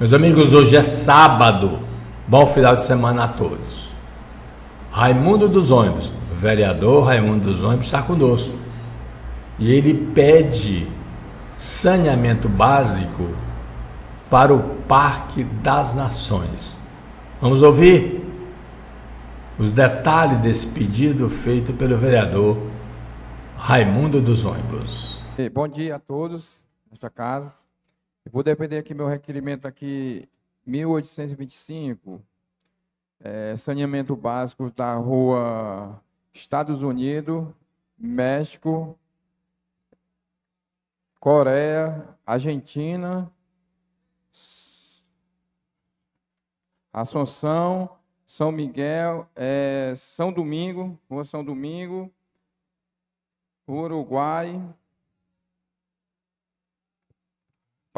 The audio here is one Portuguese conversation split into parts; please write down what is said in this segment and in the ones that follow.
Meus amigos, hoje é sábado. Bom final de semana a todos. Raimundo dos Ônibus, vereador Raimundo dos Ônibus, está conosco. E ele pede saneamento básico para o Parque das Nações. Vamos ouvir os detalhes desse pedido feito pelo vereador Raimundo dos Ônibus. Bom dia a todos nessa casa. Eu vou depender aqui, meu requerimento aqui, 1825, é, saneamento básico da rua Estados Unidos, México, Coreia, Argentina, Assunção, São Miguel, é, São Domingo, Rua São Domingo, Uruguai,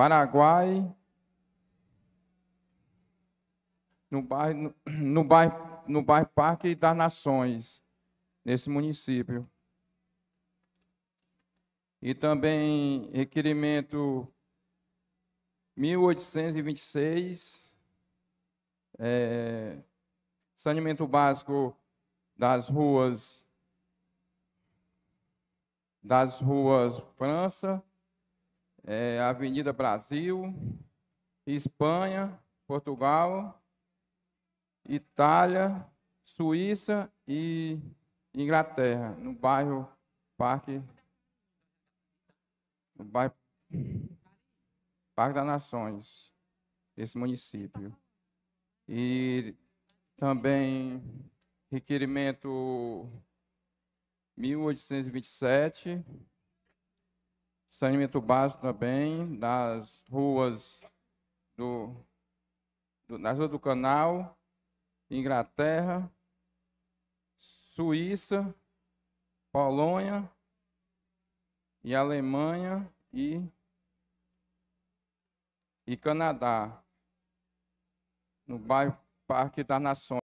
Paraguai, no bairro, no bairro, no bairro Parque das Nações, nesse município. E também requerimento 1826, é, saneamento básico das ruas das ruas França, é, Avenida Brasil, Espanha, Portugal, Itália, Suíça e Inglaterra, no bairro Parque, no bairro Parque das Nações, esse município. E também requerimento 1827 saneamento básico também, das ruas do, do, nas ruas do canal, Inglaterra, Suíça, Polônia e Alemanha e, e Canadá, no bairro Parque das Nações.